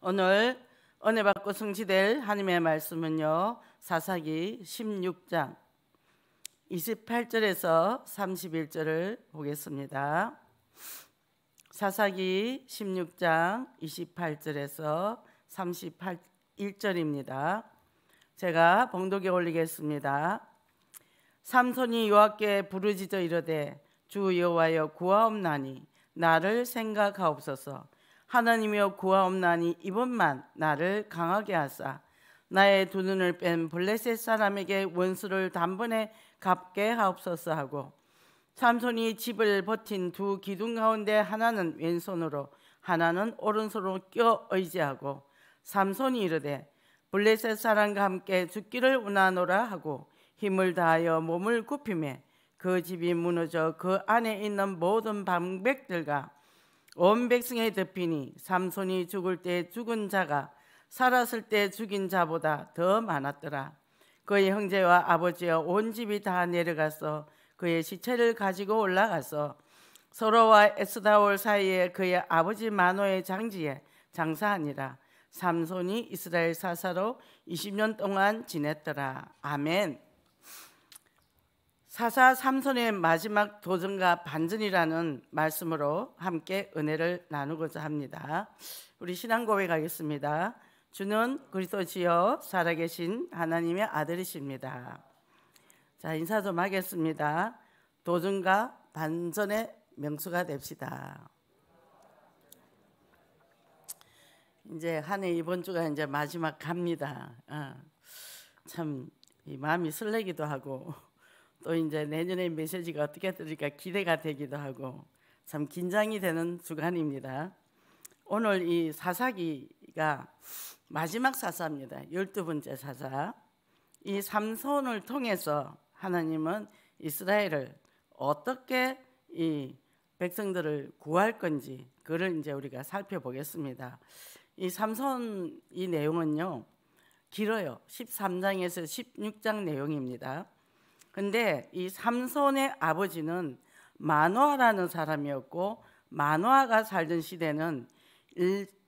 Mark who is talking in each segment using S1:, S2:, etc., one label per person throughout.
S1: 오늘 은혜 받고 성취될 하나님의 말씀은요. 사사기 16장 28절에서 31절을 보겠습니다. 사사기 16장 28절에서 31절입니다. 제가 봉독에 올리겠습니다. 삼손이 여호와께 부르짖어 이르되 주 여호와여 구하옵나니 나를 생각하옵소서 하나님이여 구하옵나니 이번만 나를 강하게 하사 나의 두 눈을 뺀 블레셋 사람에게 원수를 단번에 갚게 하옵소서 하고 삼손이 집을 버틴 두 기둥 가운데 하나는 왼손으로 하나는 오른손으로 껴 의지하고 삼손이 이르되 블레셋 사람과 함께 죽기를 원하노라 하고 힘을 다하여 몸을 굽히매 그 집이 무너져 그 안에 있는 모든 방백들과 원백성의 덮이니 삼손이 죽을 때 죽은 자가 살았을 때 죽인 자보다 더 많았더라. 그의 형제와 아버지와 온 집이 다 내려가서 그의 시체를 가지고 올라가서 서로와 에스다올 사이에 그의 아버지 마노의 장지에 장사하니라. 삼손이 이스라엘 사사로 20년 동안 지냈더라. 아멘. 사사 삼손의 마지막 도전과 반전이라는 말씀으로 함께 은혜를 나누고자 합니다. 우리 신앙 고백하겠습니다. 주는 그리스도시여 살아계신 하나님의 아들이십니다. 자 인사 좀 하겠습니다. 도전과 반전의 명수가 됩시다. 이제 한해 이번 주가 이제 마지막 갑니다. 아, 어, 참이 마음이 설레기도 하고 또 이제 내년의 메시지가 어떻게 들릴까 기대가 되기도 하고 참 긴장이 되는 주간입니다. 오늘 이 사사기가 마지막 사사입니다. 열두 번째 사사. 이 삼손을 통해서 하나님은 이스라엘을 어떻게 이 백성들을 구할 건지 그를 이제 우리가 살펴보겠습니다. 이 삼손 이 내용은요. 길어요. 13장에서 16장 내용입니다. 근데 이 삼손의 아버지는 마노아라는 사람이었고 마노아가 살던 시대는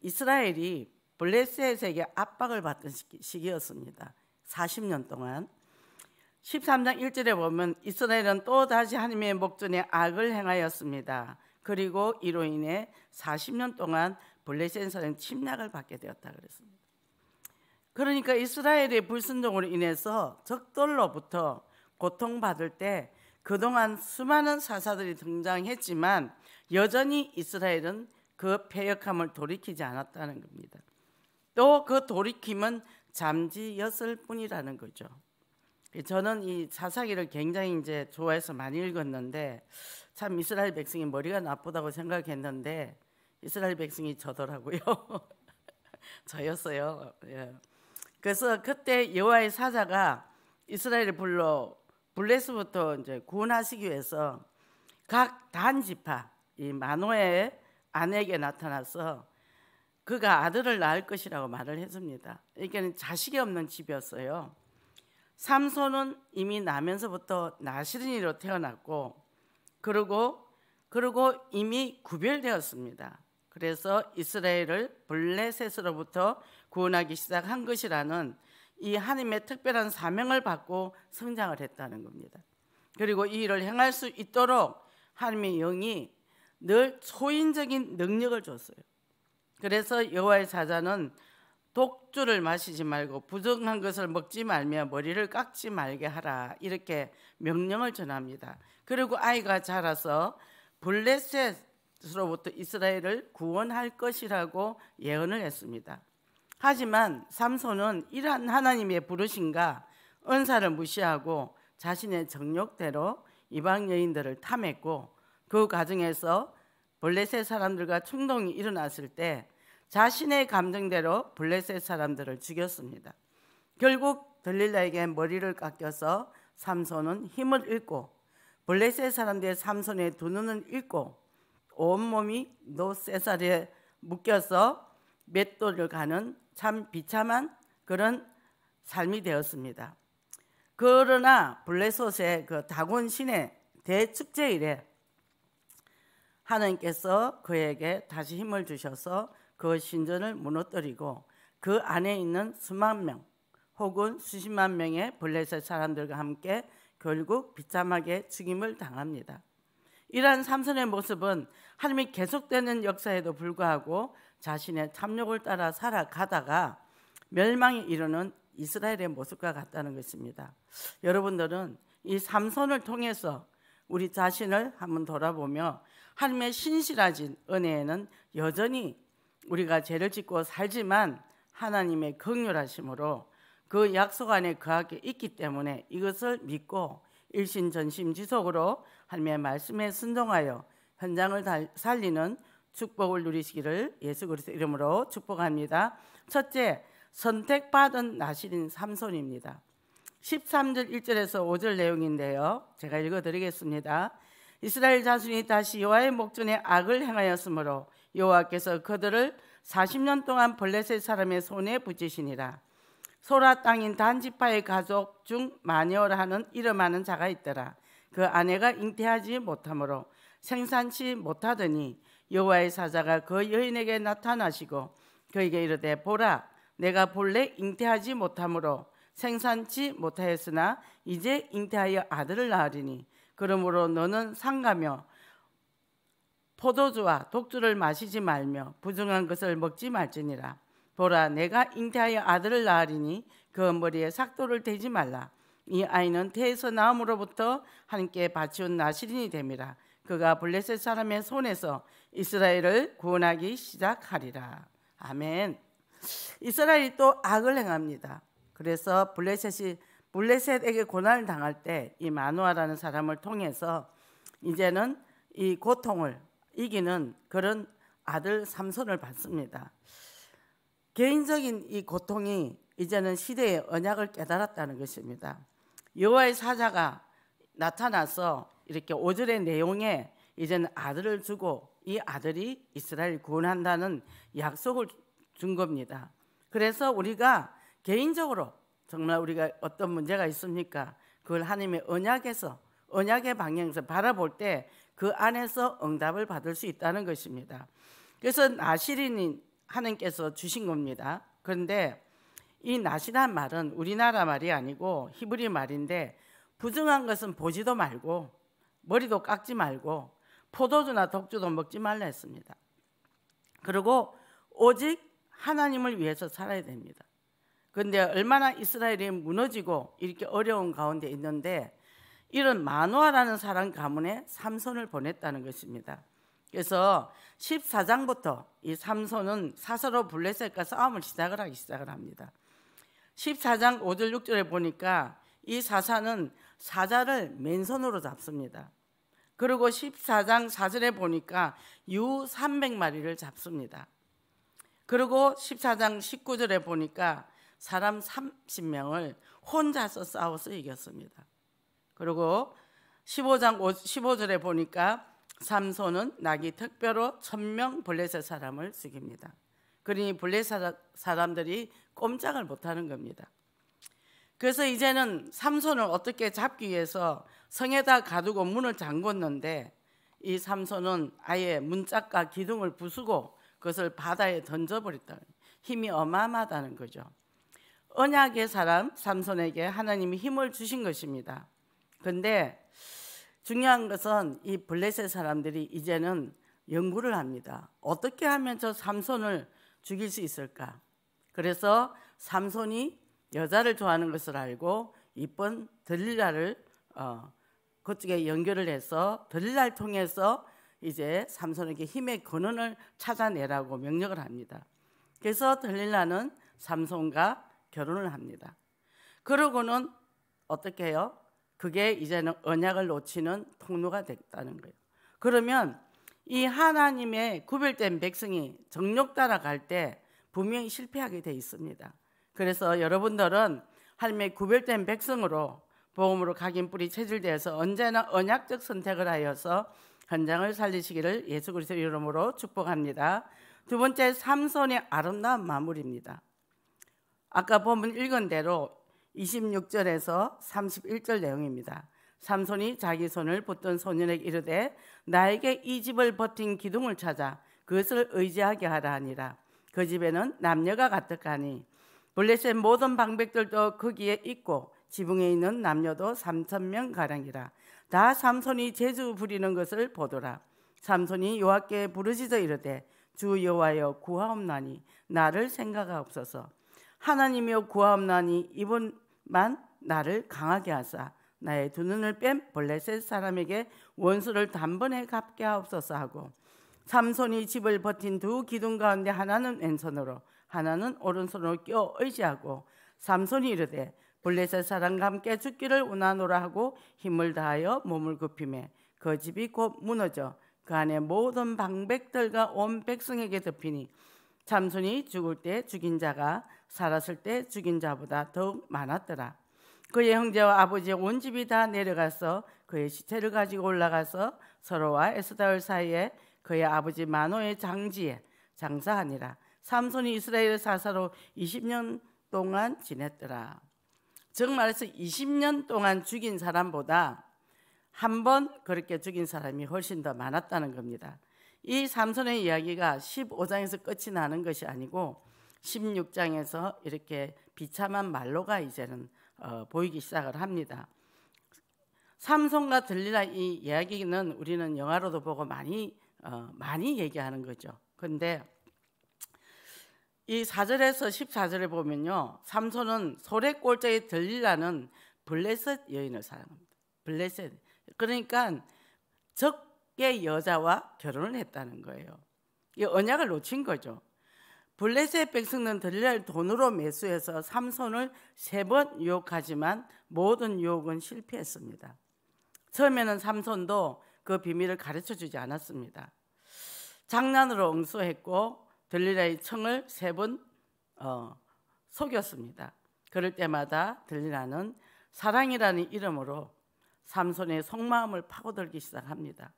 S1: 이스라엘이 블레셋에게 압박을 받던 시기였습니다. 40년 동안 13장 1절에 보면 이스라엘은 또 다시 하나님의 목전에 악을 행하였습니다. 그리고 이로 인해 40년 동안 블레셋에는 침략을 받게 되었다 그랬습니다. 그러니까 이스라엘의 불순종으로 인해서 적돌로부터 고통받을 때 그동안 수많은 사사들이 등장했지만 여전히 이스라엘은 그 폐역함을 돌이키지 않았다는 겁니다. 또 그 돌이킴은 잠지였을 뿐이라는 거죠. 저는 이 사사기를 굉장히 이제 좋아해서 많이 읽었는데 참 이스라엘 백성이 머리가 나쁘다고 생각했는데 이스라엘 백성이 저더라고요. 저였어요. 예. 그래서 그때 여호와의 사자가 이스라엘을 불러 블레스부터 이제 구원하시기 위해서 각 단지파 이 마노의 아내에게 나타나서 그가 아들을 낳을 것이라고 말을 했습니다. 그러니 자식이 없는 집이었어요. 삼손은 이미 나면서부터 나시린이로 태어났고 그리고 그리고 이미 구별되었습니다. 그래서 이스라엘을 블레셋으로부터 구원하기 시작한 것이라는 이 하나님의 특별한 사명을 받고 성장을 했다는 겁니다. 그리고 이 일을 행할 수 있도록 하나님의 영이 늘 초인적인 능력을 줬어요. 그래서 여호와의 사자는 독주를 마시지 말고 부정한 것을 먹지 말며 머리를 깎지 말게 하라 이렇게 명령을 전합니다. 그리고 아이가 자라서 블레셋으로부터 이스라엘을 구원할 것이라고 예언을 했습니다. 하지만 삼손은 이러한 하나님의 부르심과 은사를 무시하고 자신의 정욕대로 이방 여인들을 탐했고 그 과정에서 블레셋 사람들과 충동이 일어났을 때 자신의 감정대로 블레셋 사람들을 죽였습니다. 결국 들릴라에게 머리를 깎여서 삼손은 힘을 잃고 블레셋 사람들의 삼손의 두 눈을 잃고 온몸이 노세살에 묶여서 맷돌을 가는 참 비참한 그런 삶이 되었습니다. 그러나 블레셋의 그 다곤 신의 대축제일에 하나님께서 그에게 다시 힘을 주셔서 그 신전을 무너뜨리고 그 안에 있는 수만 명 혹은 수십만 명의 블레셋 사람들과 함께 결국 비참하게 죽임을 당합니다. 이러한 삼손의 모습은 하나님이 계속되는 역사에도 불구하고 자신의 탐욕을 따라 살아가다가 멸망에 이르는 이스라엘의 모습과 같다는 것입니다. 여러분들은 이 삼손을 통해서 우리 자신을 한번 돌아보며 하나님의 신실하신 은혜에는 여전히 우리가 죄를 짓고 살지만 하나님의 극률하심으로 그 약속 안에 거하게 있기 때문에 이것을 믿고 일신전심지속으로 하나님의 말씀에 순종하여 현장을 살리는 축복을 누리시기를 예수 그리스도 이름으로 축복합니다. 첫째, 선택받은 나시린 삼손입니다. 13절 1절에서 5절 내용인데요. 제가 읽어 드리겠습니다. 이스라엘 자손이 다시 여호와의 목전에 악을 행하였으므로 여호와께서 그들을 40년 동안 블레셋 사람의 손에 붙이시니라. 소라 땅인 단지파의 가족 중 마녀라는 이름하는 자가 있더라. 그 아내가 잉태하지 못하므로 생산치 못하더니 여호와의 사자가 그 여인에게 나타나시고 그에게 이르되 보라 내가 본래 잉태하지 못하므로 생산치 못하였으나 이제 잉태하여 아들을 낳으리니 그러므로 너는 상가며 포도주와 독주를 마시지 말며 부정한 것을 먹지 말지니라 보라 내가 잉태하여 아들을 낳으리니 그 머리에 삭도를 대지 말라 이 아이는 태에서 나음으로부터 하나님께 바치온 나시린이 됨이라 그가 블레셋 사람의 손에서 이스라엘을 구원하기 시작하리라. 아멘. 이스라엘이 또 악을 행합니다. 그래서 블레셋이 블레셋에게 고난을 당할 때 이 마누아라는 사람을 통해서 이제는 이 고통을 이기는 그런 아들 삼손을 받습니다. 개인적인 이 고통이 이제는 시대의 언약을 깨달았다는 것입니다. 여호와의 사자가 나타나서 이렇게 오절의 내용에 이제는 아들을 주고 이 아들이 이스라엘 구원한다는 약속을 준 겁니다. 그래서 우리가 개인적으로 정말 우리가 어떤 문제가 있습니까? 그걸 하나님의 언약에서 언약의 방향에서 바라볼 때 그 안에서 응답을 받을 수 있다는 것입니다. 그래서 나시린인 하나님께서 주신 겁니다. 그런데 이 나시란 말은 우리나라 말이 아니고 히브리 말인데 부정한 것은 보지도 말고 머리도 깎지 말고 포도주나 독주도 먹지 말라 했습니다. 그리고 오직 하나님을 위해서 살아야 됩니다. 그런데 얼마나 이스라엘이 무너지고 이렇게 어려운 가운데 있는데 이런 마노아라는 사람 가문에 삼손을 보냈다는 것입니다. 그래서 14장부터 이 삼손은 사서로 블레셋과 싸움을 시작을 하기 시작을 합니다. 14장 5절 6절에 보니까 이 사사는 사자를 맨손으로 잡습니다. 그리고 14장 4절에 보니까 유 300마리를 잡습니다. 그리고 14장 19절에 보니까 사람 30명을 혼자서 싸워서 이겼습니다. 그리고 15장 15절에 보니까 삼손은 낙이 특별로 천명 블레셋 사람을 죽입니다. 그러니 블레셋 사람들이 꼼짝을 못하는 겁니다. 그래서 이제는 삼손을 어떻게 잡기 위해서 성에다 가두고 문을 잠궜는데 이 삼손은 아예 문짝과 기둥을 부수고 그것을 바다에 던져버렸다. 힘이 어마어마하다는 거죠. 언약의 사람 삼손에게 하나님이 힘을 주신 것입니다. 근데 중요한 것은 이 블레셋 사람들이 이제는 연구를 합니다. 어떻게 하면 저 삼손을 죽일 수 있을까? 그래서 삼손이 여자를 좋아하는 것을 알고 이쁜 들릴라를 어, 그쪽에 연결을 해서 들릴라를 통해서 이제 삼손에게 힘의 근원을 찾아내라고 명령을 합니다. 그래서 들릴라는 삼손과 결혼을 합니다. 그러고는 어떻게 해요? 그게 이제는 언약을 놓치는 통로가 됐다는 거예요. 그러면 이 하나님의 구별된 백성이 정욕 따라갈 때 분명히 실패하게 돼 있습니다. 그래서 여러분들은 하나님의 구별된 백성으로 복음으로 각인 뿌리 체질되어서 언제나 언약적 선택을 하여서 현장을 살리시기를 예수 그리스도 이름으로 축복합니다. 두 번째 삼손의 아름다운 마무리입니다. 아까 본문 읽은 대로 26절에서 31절 내용입니다. 삼손이 자기 손을 붙던 소년에게 이르되 나에게 이 집을 버틴 기둥을 찾아 그것을 의지하게 하라 하니라. 그 집에는 남녀가 가득하니 블레셋 모든 방백들도 거기에 있고 지붕에 있는 남녀도 삼천 명 가량이라 다 삼손이 재주 부리는 것을 보더라 삼손이 여호와께 부르짖어 이르되 주 여호와여 구하옵나니 나를 생각하옵소서 하나님여 이 구하옵나니 이분만 나를 강하게 하사 나의 두 눈을 뺀 블레셋 사람에게 원수를 단번에 갚게 하옵소서 하고 삼손이 집을 버틴 두 기둥 가운데 하나는 왼손으로 하나는 오른손으로 껴 의지하고 삼손이 이르되 블레셋 사람과 함께 죽기를 원하노라 하고 힘을 다하여 몸을 굽히에그 집이 곧 무너져 그 안에 모든 방백들과 온 백성에게 덮이니 참손이 죽을 때 죽인 자가 살았을 때 죽인 자보다 더욱 많았더라. 그의 형제와 아버지의 온 집이 다 내려가서 그의 시체를 가지고 올라가서 서로와 에스다올 사이에 그의 아버지 마노의 장지에 장사하니라. 삼손이 이스라엘의 사사로 20년 동안 지냈더라. 즉 말해서 20년 동안 죽인 사람보다 한 번 그렇게 죽인 사람이 훨씬 더 많았다는 겁니다. 이 삼손의 이야기가 15장에서 끝이 나는 것이 아니고 16장에서 이렇게 비참한 말로가 이제는 어, 보이기 시작을 합니다. 삼손과 들리라 이 이야기는 우리는 영화로도 보고 많이 어, 많이 얘기하는 거죠. 근데 이 4절에서 14절에 보면요. 삼손은 소래 꼴짝에 들리라는 블레셋 여인을 사랑합니다. 블레셋. 그러니까 적의 여자와 결혼을 했다는 거예요. 이 언약을 놓친 거죠. 블레셋 백성은 들릴라를 돈으로 매수해서 삼손을 세 번 유혹하지만 모든 유혹은 실패했습니다. 처음에는 삼손도 그 비밀을 가르쳐 주지 않았습니다. 장난으로 응수했고 들리라의 청을 세번 어, 속였습니다. 그럴 때마다 들리라는 사랑이라는 이름으로 삼손의 속마음을 파고들기 시작합니다.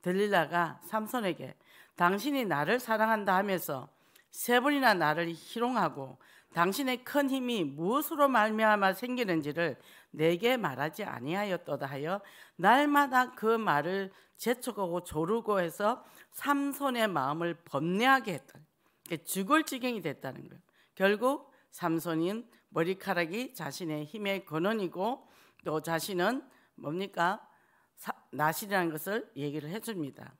S1: 들리라가 삼손에게 당신이 나를 사랑한다 하면서 세 번이나 나를 희롱하고 당신의 큰 힘이 무엇으로 말미암아 생기는지를 내게 말하지 아니하였도다 하여 날마다 그 말을 재촉하고 조르고 해서 삼손의 마음을 범례하게 했다. 죽을 지경이 됐다는 거예요. 결국 삼손인 머리카락이 자신의 힘의 근원이고 또 자신은 뭡니까? 낫이라는 것을 얘기를 해줍니다.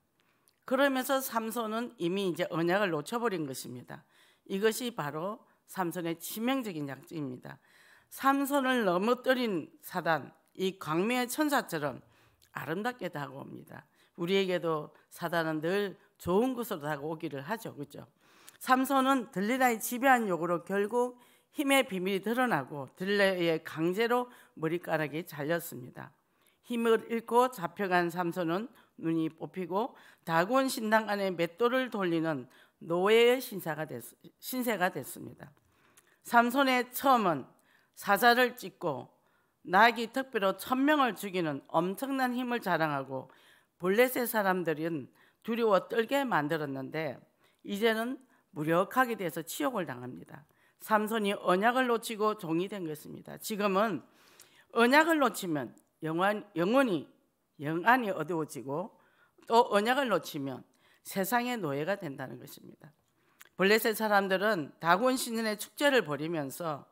S1: 그러면서 삼손은 이미 이제 언약을 놓쳐버린 것입니다. 이것이 바로 삼손의 치명적인 약점입니다. 삼손을 넘어뜨린 사단, 이 광명의 천사처럼 아름답게 다가옵니다. 우리에게도 사단은 늘 좋은 것으로 다가오기를 하죠. 그렇죠? 삼손은 들리라의 지배한 욕으로 결국 힘의 비밀이 드러나고 들레의 강제로 머리카락이 잘렸습니다. 힘을 잃고 잡혀간 삼손은 눈이 뽑히고 다곤 신당 안에 맷돌을 돌리는 노예의 신사가 됐, 신세가 됐습니다. 삼손의 처음은 사자를 찢고 낙이 특별로 천명을 죽이는 엄청난 힘을 자랑하고 블레셋 사람들은 두려워 떨게 만들었는데 이제는 무력하게 돼서 치욕을 당합니다. 삼손이 언약을 놓치고 종이 된 것입니다. 지금은 언약을 놓치면 영원, 영원히 영안이 어두워지고 또 언약을 놓치면 세상의 노예가 된다는 것입니다. 블레셋 사람들은 다곤 신의 축제를 벌이면서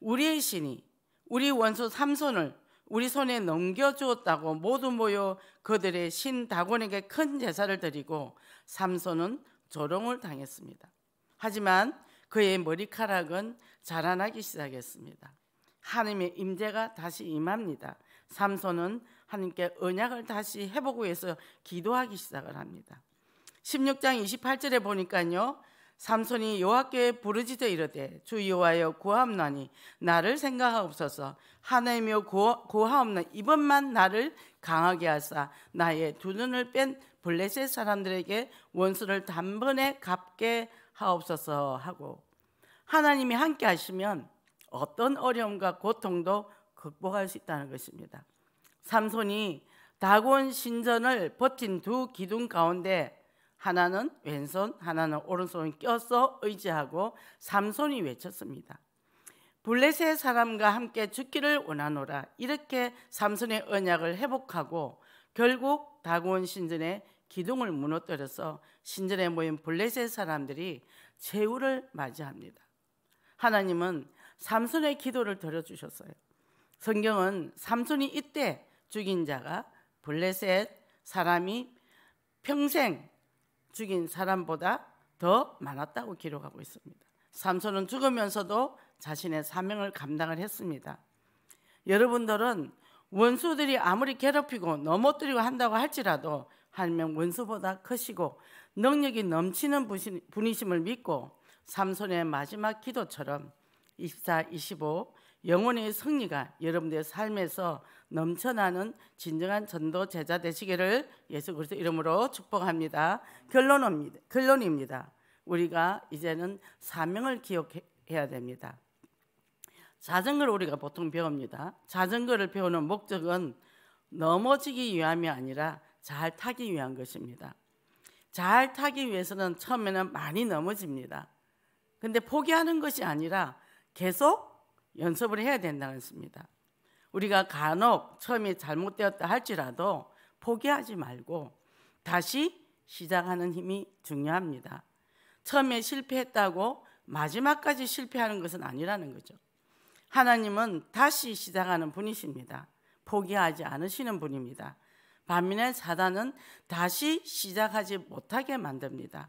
S1: 우리의 신이 우리 원수 삼손을 우리 손에 넘겨주었다고 모두 모여 그들의 신 다곤에게 큰 제사를 드리고 삼손은 조롱을 당했습니다. 하지만 그의 머리카락은 자라나기 시작했습니다. 하나님의 임재가 다시 임합니다. 삼손은 하나님께 언약을 다시 해보고 해서 기도하기 시작을 합니다. 16장 28절에 보니까요. 삼손이 여호와께 부르짖어 이르되 주 여호와여 구하옵나니 나를 생각하옵소서 하나님여 구하옵나 이번만 나를 강하게 하사 나의 두 눈을 뺀 블레셋 사람들에게 원수를 단번에 갚게 하옵소서 하고 하나님이 함께 하시면 어떤 어려움과 고통도 극복할 수 있다는 것입니다. 삼손이 다곤 신전을 버틴 두 기둥 가운데 하나는 왼손, 하나는 오른손을 껴서 의지하고 삼손이 외쳤습니다. 블레셋 사람과 함께 죽기를 원하노라. 이렇게 삼손의 언약을 회복하고 결국 다곤 신전에 기둥을 무너뜨려서 신전에 모인 블레셋 사람들이 최후를 맞이합니다. 하나님은 삼손의 기도를 들어주셨어요. 성경은 삼손이 이때 죽인 자가 블레셋 사람이 평생 죽인 사람보다 더 많았다고 기록하고 있습니다. 삼손은 죽으면서도 자신의 사명을 감당을 했습니다. 여러분들은 원수들이 아무리 괴롭히고 넘어뜨리고 한다고 할지라도 하나님 원수보다 크시고 능력이 넘치는 분이심을 믿고 삼손의 마지막 기도처럼 24, 25 영혼의 승리가 여러분들의 삶에서 넘쳐나는 진정한 전도 제자 되시기를 예수 그리스도 이름으로 축복합니다. 결론입니다. 결론입니다. 우리가 이제는 사명을 기억해야 됩니다. 자전거를 우리가 보통 배웁니다. 자전거를 배우는 목적은 넘어지기 위함이 아니라 잘 타기 위한 것입니다. 잘 타기 위해서는 처음에는 많이 넘어집니다. 근데 포기하는 것이 아니라 계속 연습을 해야 된다는 겁니다. 우리가 간혹 처음에 잘못되었다 할지라도 포기하지 말고 다시 시작하는 힘이 중요합니다. 처음에 실패했다고 마지막까지 실패하는 것은 아니라는 거죠. 하나님은 다시 시작하는 분이십니다. 포기하지 않으시는 분입니다. 반면에 사단은 다시 시작하지 못하게 만듭니다.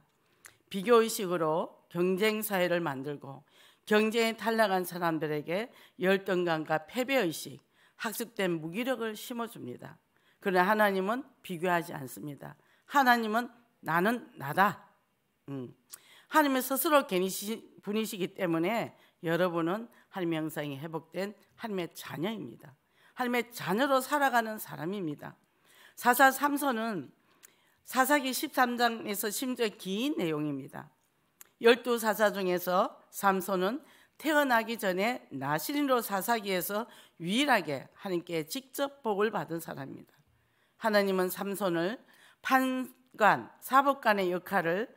S1: 비교의식으로 경쟁 사회를 만들고 경쟁에 탈락한 사람들에게 열등감과 패배의식, 학습된 무기력을 심어줍니다. 그러나 하나님은 비교하지 않습니다. 하나님은 나는 나다. 음. 하나님은 스스로 괜히 분이시기 때문에 여러분은 하나님의 형상이 회복된 하나님의 자녀입니다. 하나님의 자녀로 살아가는 사람입니다. 사사삼서는 사사기 13장에서 심지어 긴 내용입니다. 열두 사사 중에서 삼서는 태어나기 전에 나실인로 사사기에서 유일하게 하나님께 직접 복을 받은 사람입니다. 하나님은 삼손을 판관, 사법관의 역할을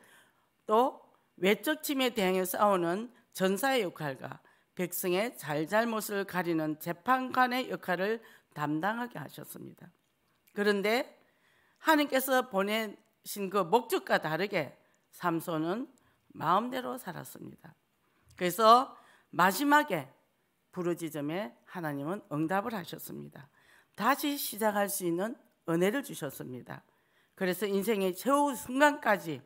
S1: 또 외적 침에 대항해 싸우는 전사의 역할과 백성의 잘잘못을 가리는 재판관의 역할을 담당하게 하셨습니다. 그런데 하나님께서 보내신 그 목적과 다르게 삼손은 마음대로 살았습니다. 그래서 마지막에 부르짖음에 하나님은 응답을 하셨습니다. 다시 시작할 수 있는 은혜를 주셨습니다. 그래서 인생의 최후 순간까지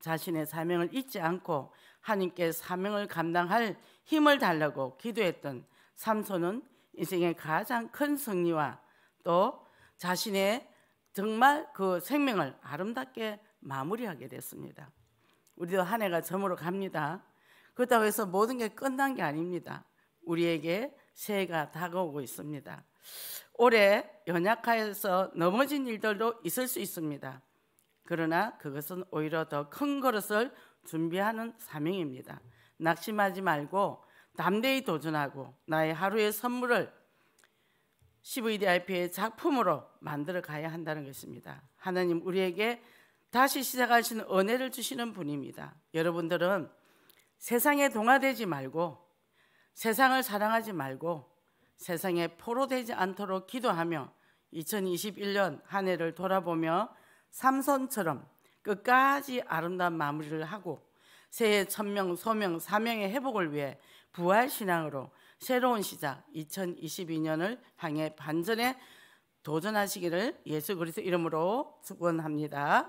S1: 자신의 사명을 잊지 않고 하나님께 사명을 감당할 힘을 달라고 기도했던 삼손은 인생의 가장 큰 승리와 또 자신의 정말 그 생명을 아름답게 마무리하게 됐습니다. 우리도 한 해가 저물어 갑니다. 그렇다고 해서 모든 게 끝난 게 아닙니다. 우리에게 새해가 다가오고 있습니다. 올해 연약하여서 넘어진 일들도 있을 수 있습니다. 그러나 그것은 오히려 더 큰 그릇을 준비하는 사명입니다. 낙심하지 말고 담대히 도전하고 나의 하루의 선물을 CVDIP의 작품으로 만들어 가야 한다는 것입니다. 하나님 우리에게 다시 시작하시는 은혜를 주시는 분입니다. 여러분들은 세상에 동화되지 말고 세상을 사랑하지 말고 세상에 포로되지 않도록 기도하며 2021년 한 해를 돌아보며 삼손처럼 끝까지 아름다운 마무리를 하고 새해 천명, 소명, 사명의 회복을 위해 부활신앙으로 새로운 시작 2022년을 향해 반전에 도전하시기를 예수 그리스도 이름으로 축원합니다.